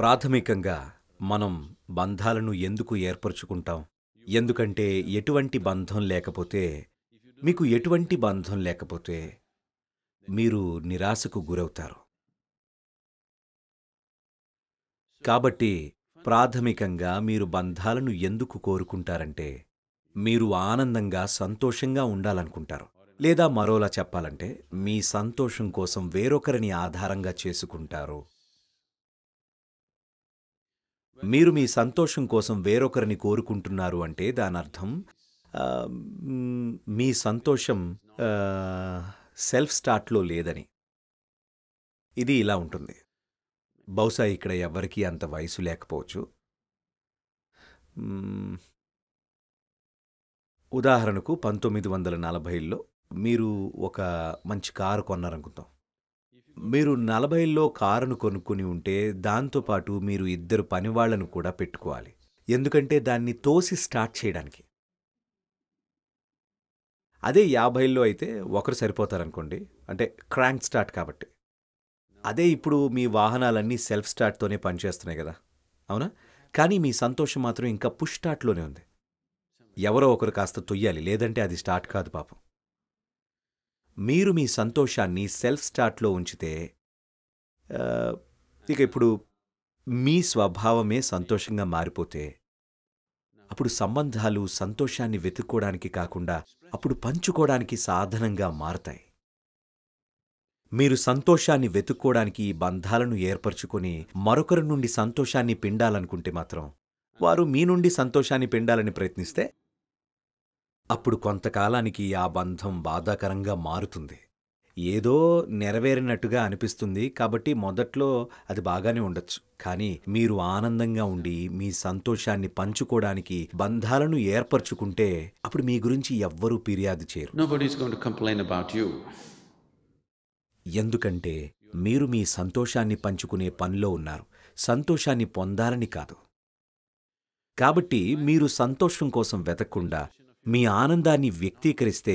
ప్రాథమికంగా మనం బంధాలను ఎందుకు ఏర్పరచుకుంటాం ఎందుకంటే ఎటువంటి బంధం లేకపోతే మీకు ఎటువంటి బంధం లేకపోతే మీరు నిరాశకు గురవుతారు కాబట్టి ప్రాథమికంగా మీరు బంధాలను ఎందుకు కోరుకుంటారంటే మీరు ఆనందంగా సంతోషంగా ఉండాలనుకుంటారు లేదా మరోలా చెప్పాలంటే మీ సంతోషం కోసం వేరొకరిని ఆధారంగా చేసుకుంటారు మీరు మీ సంతోషం కోసం వేరొకరిని కోరుకుంటున్నారు అంటే దానర్థం మీ సంతోషం సెల్ఫ్ స్టార్ట్లో లేదని ఇది ఇలా ఉంటుంది బహుశా ఇక్కడ ఎవరికీ అంత వయసు లేకపోవచ్చు ఉదాహరణకు పంతొమ్మిది వందల నలభైలో మీరు ఒక మంచి కారు కొన్నారనుకుందాం మీరు నలభైల్లో కారును కొనుక్కుని ఉంటే దాంతోపాటు మీరు ఇద్దరు పనివాళ్లను కూడా పెట్టుకోవాలి ఎందుకంటే దాన్ని తోసి స్టార్ట్ చేయడానికి అదే యాభైల్లో అయితే ఒకరు సరిపోతారనుకోండి అంటే క్రాంక్ స్టార్ట్ కాబట్టి అదే ఇప్పుడు మీ వాహనాలన్నీ సెల్ఫ్ స్టార్ట్తోనే పనిచేస్తున్నాయి కదా అవునా కానీ మీ సంతోషం మాత్రం ఇంకా పుష్ స్టార్ట్లోనే ఉంది ఎవరో ఒకరు కాస్త తొయ్యాలి లేదంటే అది స్టార్ట్ కాదు పాపం మీరు మీ సంతోషాన్ని సెల్ఫ్ స్టార్ట్లో ఉంచితే ఇక ఇప్పుడు మీ స్వభావమే సంతోషంగా మారిపోతే అప్పుడు సంబంధాలు సంతోషాన్ని వెతుక్కోవడానికి కాకుండా అప్పుడు పంచుకోవడానికి సాధనంగా మారతాయి మీరు సంతోషాన్ని వెతుక్కోవడానికి ఈ బంధాలను ఏర్పరచుకొని మరొకరి నుండి సంతోషాన్ని పిండాలనుకుంటే మాత్రం వారు మీ నుండి సంతోషాన్ని పిండాలని ప్రయత్నిస్తే అప్పుడు కొంతకాలానికి ఆ బంధం బాధాకరంగా మారుతుంది ఏదో నెరవేరినట్టుగా అనిపిస్తుంది కాబట్టి మొదట్లో అది బాగానే ఉండొచ్చు కానీ మీరు ఆనందంగా ఉండి మీ సంతోషాన్ని పంచుకోవడానికి బంధాలను ఏర్పరచుకుంటే అప్పుడు మీ గురించి ఎవ్వరూ ఫిర్యాదు చేయరు ఎందుకంటే మీరు మీ సంతోషాన్ని పంచుకునే పనిలో ఉన్నారు సంతోషాన్ని పొందాలని కాదు కాబట్టి మీరు సంతోషం కోసం వెతకుండా మీ ఆనందాన్ని వ్యక్తీకరిస్తే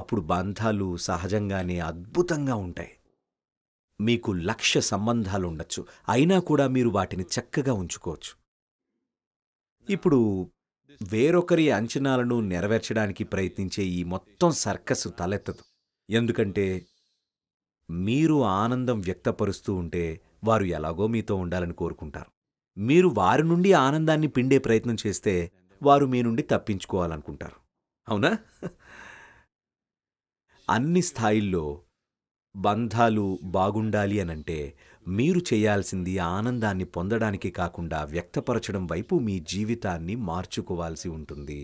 అప్పుడు బంధాలు సహజంగానే అద్భుతంగా ఉంటాయి మీకు లక్ష్య సంబంధాలు అయినా కూడా మీరు వాటిని చక్కగా ఉంచుకోవచ్చు ఇప్పుడు వేరొకరి అంచనాలను నెరవేర్చడానికి ప్రయత్నించే ఈ మొత్తం సర్కస్ తలెత్తదు ఎందుకంటే మీరు ఆనందం వ్యక్తపరుస్తూ ఉంటే వారు ఎలాగో మీతో ఉండాలని కోరుకుంటారు మీరు వారి నుండి ఆనందాన్ని పిండే ప్రయత్నం చేస్తే వారు మీ నుండి తప్పించుకోవాలనుకుంటారు అవునా అన్ని స్థాయిల్లో బంధాలు బాగుండాలి అనంటే మీరు చేయాల్సింది ఆనందాన్ని పొందడానికి కాకుండా వ్యక్తపరచడం వైపు మీ జీవితాన్ని మార్చుకోవాల్సి ఉంటుంది